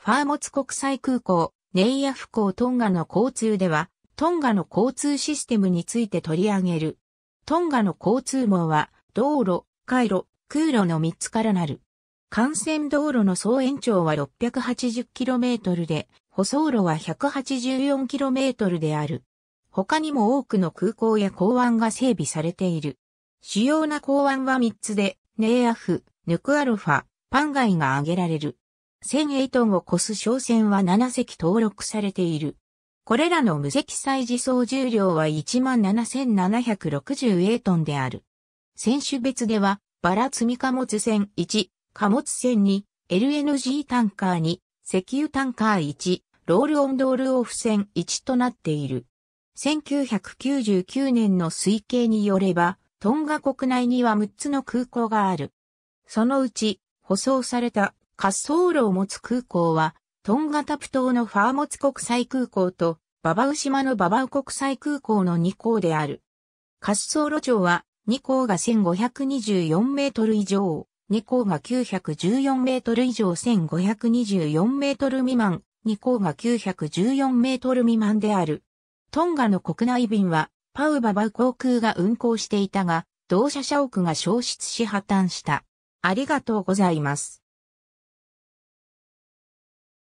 ファーモツ国際空港、ネイヤフ港トンガの交通では、トンガの交通システムについて取り上げる。トンガの交通網は、道路、回路、空路の3つからなる。幹線道路の総延長は 680km で、舗装路は 184km である。他にも多くの空港や港湾が整備されている。主要な港湾は3つで、ネイヤフ、ヌクアロファ、パンガイが挙げられる。1008トンを超す商船は7隻登録されている。これらの無積載自走重量は17,760トンである。船手別では、バラ積み貨物船1、貨物船2、LNG タンカー2、石油タンカー1、ロールオンドールオフ船1となっている。1999年の推計によれば、トンガ国内には6つの空港がある。そのうち、舗装された滑走路を持つ空港は、トンガタプ島のファーモツ国際空港と、ババウ島のババウ国際空港の2港である。滑走路上は、2港が1524メートル以上、2港が914メートル以上1524メートル未満、2港が914メートル未満である。トンガの国内便は、パウババウ航空が運航していたが、同社社屋が消失し破綻した。ありがとうございます。